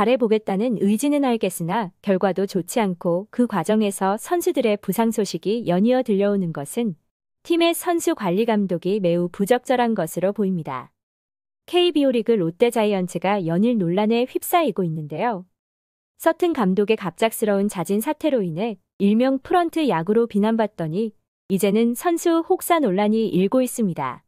잘해보겠다는 의지는 알겠으나 결과도 좋지 않고 그 과정에서 선수들의 부상 소식이 연이어 들려오는 것은 팀의 선수 관리 감독이 매우 부적절한 것으로 보입니다. KBO 리그 롯데 자이언츠가 연일 논란에 휩싸이고 있는데요. 서튼 감독의 갑작스러운 자진 사태로 인해 일명 프런트 야구로 비난받더니 이제는 선수 혹사 논란이 일고 있습니다.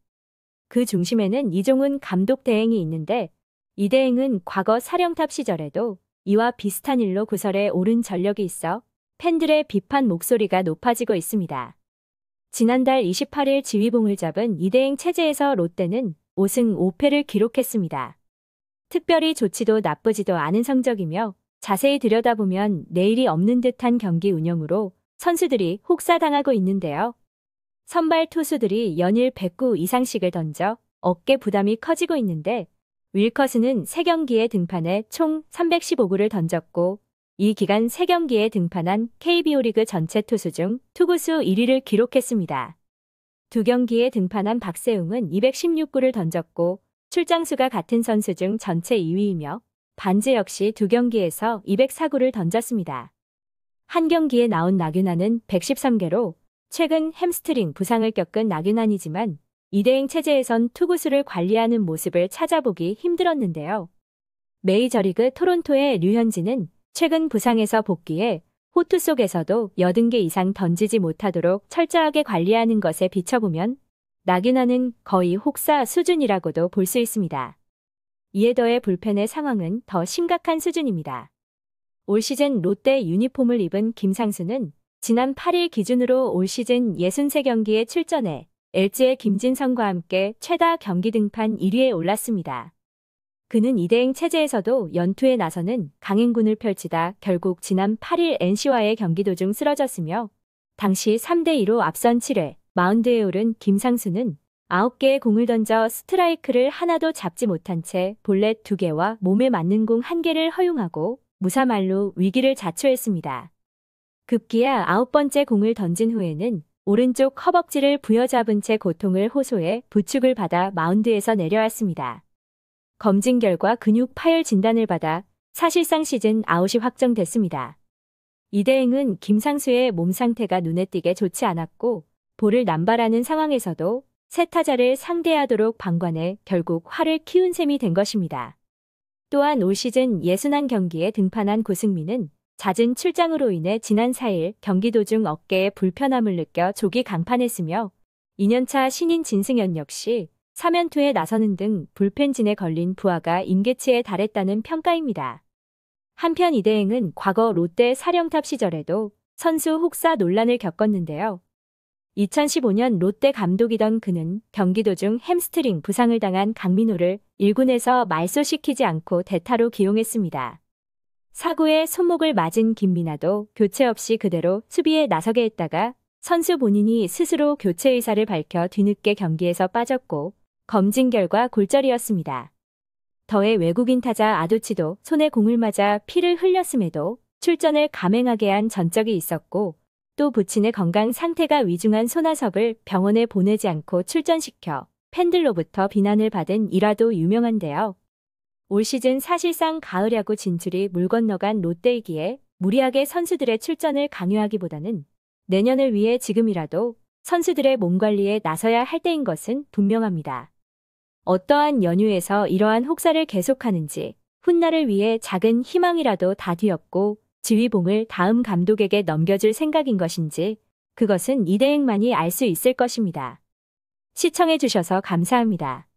그 중심에는 이종훈 감독 대행이 있는데 이대행은 과거 사령탑 시절에도 이와 비슷한 일로 구설에 오른 전력이 있어 팬들의 비판 목소리가 높아지고 있습니다. 지난달 28일 지휘봉을 잡은 이대행 체제에서 롯데는 5승 5패를 기록했습니다. 특별히 좋지도 나쁘지도 않은 성적이며 자세히 들여다보면 내일이 없는 듯한 경기 운영으로 선수들이 혹사당하고 있는데요. 선발 투수들이 연일 109 이상씩을 던져 어깨 부담이 커지고 있는데 윌커스는 3경기에 등판해 총 315구를 던졌고 이 기간 3경기에 등판한 KBO 리그 전체 투수 중 투구수 1위를 기록했습니다. 두 경기에 등판한 박세웅은 216구를 던졌고 출장수가 같은 선수 중 전체 2위이며 반지 역시 두 경기에서 204구를 던졌습니다. 한 경기에 나온 나균아는 113개로 최근 햄스트링 부상을 겪은 나균아이지만 이대행 체제에선 투구수를 관리하는 모습을 찾아보기 힘들었는데요. 메이저리그 토론토의 류현진은 최근 부상에서 복귀해 호투 속에서도 80개 이상 던지지 못하도록 철저하게 관리하는 것에 비춰보면 나균아는 거의 혹사 수준이라고도 볼 수 있습니다. 이에 더해 불펜의 상황은 더 심각한 수준입니다. 올 시즌 롯데 유니폼을 입은 김상수는 지난 8일 기준으로 올 시즌 63경기에 출전해 LG의 김진성과 함께 최다 경기 등판 1위에 올랐습니다. 그는 이대행 체제에서도 연투에 나서는 강행군을 펼치다 결국 지난 8일 NC와의 경기 도중 쓰러졌으며 당시 3대2로 앞선 7회 마운드에 오른 김상수는 9개의 공을 던져 스트라이크를 하나도 잡지 못한 채 볼넷 2개와 몸에 맞는 공 1개를 허용하고 무사말로 위기를 자초했습니다. 급기야 9번째 공을 던진 후에는 오른쪽 허벅지를 부여잡은 채 고통을 호소해 부축을 받아 마운드에서 내려왔습니다. 검진 결과 근육 파열 진단을 받아 사실상 시즌 아웃이 확정됐습니다. 이대행은 김상수의 몸 상태가 눈에 띄게 좋지 않았고 볼을 남발하는 상황에서도 세 타자를 상대하도록 방관해 결국 화를 키운 셈이 된 것입니다. 또한 올 시즌 61경기에 등판한 고승민은 잦은 출장으로 인해 지난 4일 경기도 중 어깨에 불편함을 느껴 조기 강판했으며 2년차 신인 진승현 역시 3연투에 나서는 등 불펜진에 걸린 부하가 임계치에 달했다는 평가입니다. 한편 이대행은 과거 롯데 사령탑 시절에도 선수 혹사 논란을 겪었는데요. 2015년 롯데 감독이던 그는 경기도 중 햄스트링 부상을 당한 강민호를 1군에서 말소시키지 않고 대타로 기용했습니다. 사고에 손목을 맞은 김민아도 교체 없이 그대로 수비에 나서게 했다가 선수 본인이 스스로 교체 의사를 밝혀 뒤늦게 경기에서 빠졌고 검진 결과 골절이었습니다. 더해 외국인 타자 아두치도 손에 공을 맞아 피를 흘렸음에도 출전을 감행하게 한 전적이 있었고 또 부친의 건강 상태가 위중한 손아섭을 병원에 보내지 않고 출전시켜 팬들로부터 비난을 받은 일화도 유명한데요. 올 시즌 사실상 가을야구 진출이 물 건너간 롯데이기에 무리하게 선수들의 출전을 강요하기보다는 내년을 위해 지금이라도 선수들의 몸 관리에 나서야 할 때인 것은 분명합니다. 어떠한 연휴에서 이러한 혹사를 계속하는지 훗날을 위해 작은 희망이라도 다뒤엎고 지휘봉을 다음 감독에게 넘겨줄 생각인 것인지 그것은 이대행만이 알 수 있을 것입니다. 시청해주셔서 감사합니다.